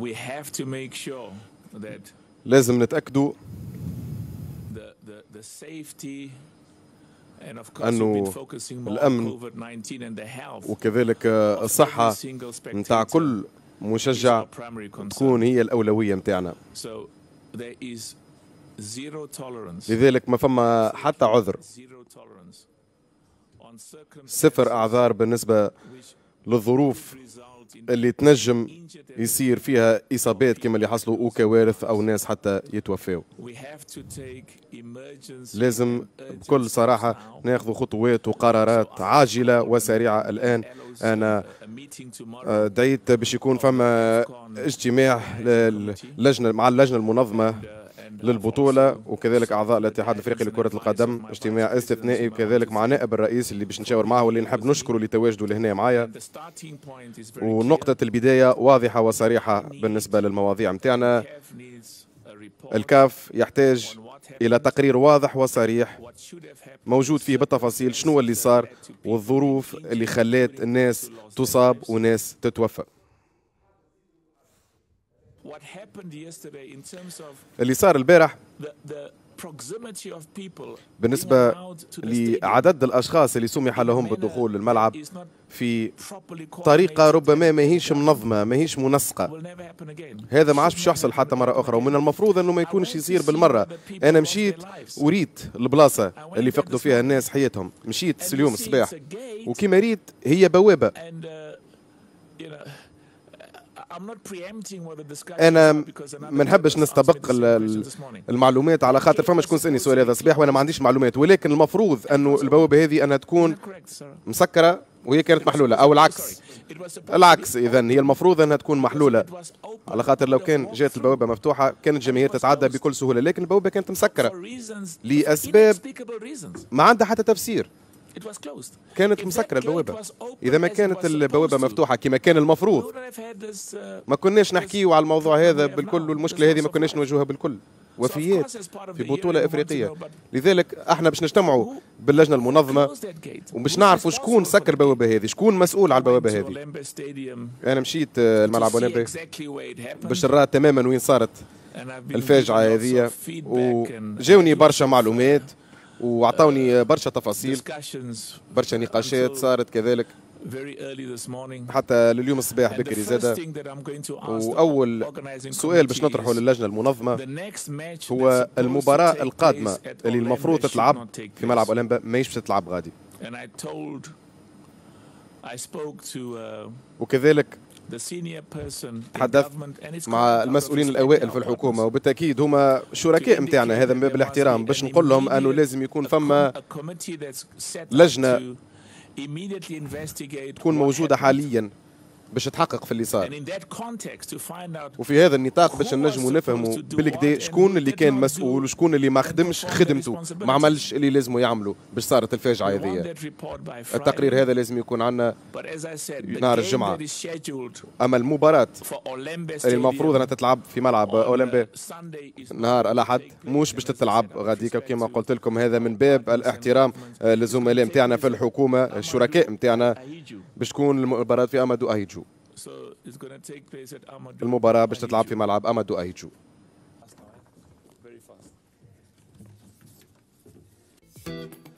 we have to make sure that لازم نتأكدوا أنو أنه الأمن وكذلك الصحة نتاع كل مشجع تكون هي الأولوية نتاعنا لذلك ما فما حتى عذر صفر أعذار بالنسبة للظروف اللي تنجم يصير فيها اصابات كما اللي حصلوا او كوارث او ناس حتى يتوفوا لازم بكل صراحه ناخذ خطوات وقرارات uh, عاجله وسريعه الان انا آه، دعيت باش يكون فما اجتماع للجنه مع اللجنه المنظمه uh, للبطولة وكذلك أعضاء الاتحاد الأفريقي لكرة القدم اجتماع استثنائي وكذلك مع نائب الرئيس اللي باش نشاور معه واللي نحب نشكره لتواجده لهنا معايا ونقطة البداية واضحة وصريحة بالنسبة للمواضيع متاعنا الكاف يحتاج إلى تقرير واضح وصريح موجود فيه بالتفاصيل شنو اللي صار والظروف اللي خلات الناس تصاب وناس تتوفى اللي صار البارح بالنسبة لعدد الأشخاص اللي سمح لهم بالدخول للملعب في طريقة ربما ماهيش منظمة ماهيش منسقة هذا ما عادش باش يحصل حتى مرة أخرى ومن المفروض أنه ما يكونش يصير بالمرة أنا مشيت وريت البلاصة اللي فقدوا فيها الناس حياتهم مشيت اليوم الصباح وكما ريت هي بوابة uh, انا ما نحبش نستبق المعلومات على خاطر فما شكون سالني السؤال هذا الصباح وانا ما عنديش معلومات ولكن المفروض انه البوابه هذه انها تكون مسكره وهي كانت محلوله او العكس العكس اذا هي المفروض انها تكون محلوله على خاطر لو كان جات البوابه مفتوحه كانت الجماهير تتعدى بكل سهوله لكن البوابه كانت مسكره لاسباب ما عندها حتى تفسير كانت مسكرة البوابة إذا ما كانت البوابة مفتوحة كما كان المفروض uh, ما كناش نحكيو على الموضوع هذا بالكل والمشكلة هذه ما كناش نواجهوها بالكل وفيات في بطولة إفريقية لذلك احنا باش نجتمعوا باللجنة المنظمة وباش نعرفوا شكون سكر البوابة هذه شكون مسؤول على البوابة هذه أنا مشيت آه، الملعب أولمبي باش نرى تماما وين صارت الفاجعة هذه وجاوني برشا معلومات واعطوني برشا تفاصيل برشا نقاشات صارت كذلك حتى لليوم الصباح بكري زاده واول سؤال باش نطرحه للجنه المنظمه هو المباراه القادمه اللي المفروض تتلعب في ملعب اولمبا ماهيش باش تتلعب غادي uh, وكذلك تحدثت مع المسؤولين الاوائل في الحكومه وبالتاكيد هما شركاء نتاعنا هذا من باب الاحترام باش نقول لهم انه لازم يكون فما لجنه تكون موجوده حاليا باش تحقق في اللي صار وفي هذا النطاق باش نجموا نفهموا بالكدا شكون اللي كان مسؤول وشكون اللي ما خدمش خدمته ما عملش اللي لازموا يعملوا باش صارت الفاجعه هذه التقرير هذا لازم يكون عندنا نهار الجمعه اما المباراه اللي المفروض انها تتلعب في ملعب اولمبي uh, نهار الاحد مش باش تتلعب غاديك كما قلت لكم هذا من باب الاحترام للزملاء آه، نتاعنا في الحكومه الشركاء نتاعنا باش تكون المباراة في أمادو أهيجو المباراة باش تتلعب في ملعب أمادو أهيجو Thank you.